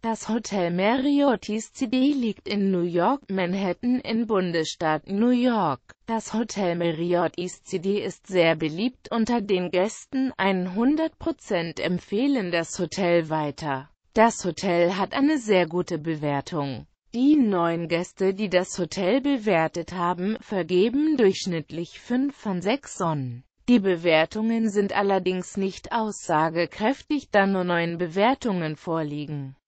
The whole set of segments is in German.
Das Hotel Marriottis CD liegt in New York, Manhattan in Bundesstaat New York. Das Hotel Marriottis CD ist sehr beliebt unter den Gästen, 100% empfehlen das Hotel weiter. Das Hotel hat eine sehr gute Bewertung. Die neuen Gäste, die das Hotel bewertet haben, vergeben durchschnittlich 5 von 6 Sonnen. Die Bewertungen sind allerdings nicht aussagekräftig, da nur neun Bewertungen vorliegen.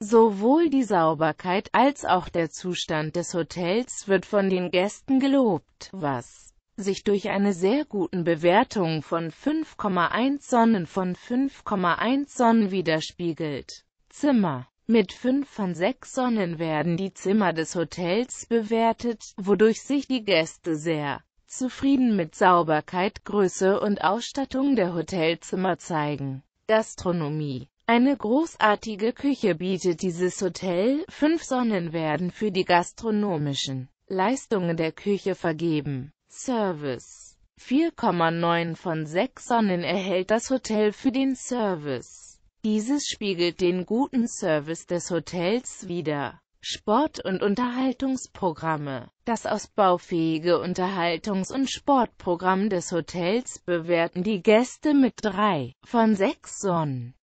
Sowohl die Sauberkeit als auch der Zustand des Hotels wird von den Gästen gelobt, was sich durch eine sehr guten Bewertung von 5,1 Sonnen von 5,1 Sonnen widerspiegelt. Zimmer mit 5 von 6 Sonnen werden die Zimmer des Hotels bewertet, wodurch sich die Gäste sehr zufrieden mit Sauberkeit, Größe und Ausstattung der Hotelzimmer zeigen. Gastronomie eine großartige Küche bietet dieses Hotel, fünf Sonnen werden für die gastronomischen Leistungen der Küche vergeben. Service 4,9 von 6 Sonnen erhält das Hotel für den Service. Dieses spiegelt den guten Service des Hotels wider. Sport- und Unterhaltungsprogramme. Das ausbaufähige Unterhaltungs- und Sportprogramm des Hotels bewerten die Gäste mit 3 von 6 Sonnen.